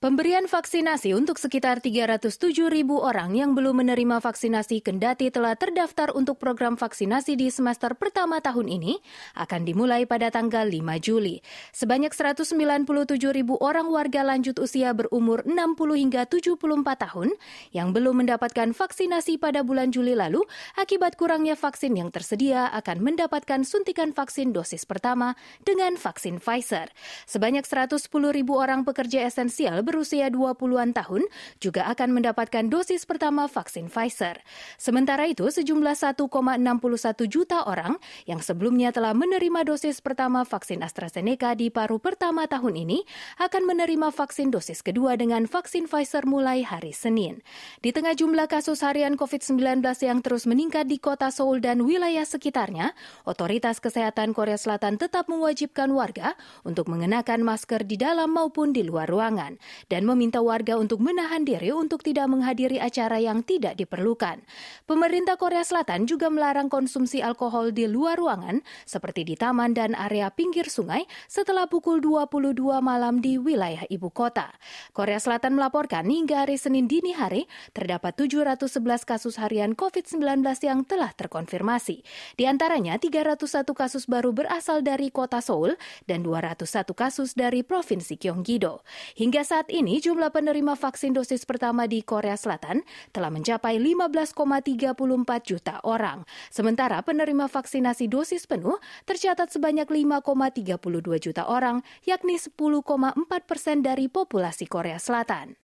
Pemberian vaksinasi untuk sekitar 307 ribu orang yang belum menerima vaksinasi kendati telah terdaftar untuk program vaksinasi di semester pertama tahun ini akan dimulai pada tanggal 5 Juli. Sebanyak 197 ribu orang warga lanjut usia berumur 60 hingga 74 tahun yang belum mendapatkan vaksinasi pada bulan Juli lalu akibat kurangnya vaksin yang tersedia akan mendapatkan suntikan vaksin dosis pertama dengan vaksin Pfizer. Sebanyak 110 ribu orang pekerja esensial berusia 20-an tahun juga akan mendapatkan dosis pertama vaksin Pfizer. Sementara itu, sejumlah 1,61 juta orang yang sebelumnya telah menerima dosis pertama vaksin AstraZeneca di paruh pertama tahun ini akan menerima vaksin dosis kedua dengan vaksin Pfizer mulai hari Senin. Di tengah jumlah kasus harian COVID-19 yang terus meningkat di kota Seoul dan wilayah sekitarnya, otoritas kesehatan Korea Selatan tetap mewajibkan warga untuk mengenakan masker di dalam maupun di luar ruangan dan meminta warga untuk menahan diri untuk tidak menghadiri acara yang tidak diperlukan. Pemerintah Korea Selatan juga melarang konsumsi alkohol di luar ruangan seperti di taman dan area pinggir sungai setelah pukul 22 malam di wilayah ibu kota. Korea Selatan melaporkan hingga hari Senin dini hari terdapat 711 kasus harian COVID-19 yang telah terkonfirmasi. Di antaranya 301 kasus baru berasal dari kota Seoul dan 201 kasus dari Provinsi Gyeonggi. do Hingga saat ini jumlah penerima vaksin dosis pertama di Korea Selatan telah mencapai 15,34 juta orang. Sementara penerima vaksinasi dosis penuh tercatat sebanyak 5,32 juta orang, yakni 10,4 persen dari populasi Korea Selatan.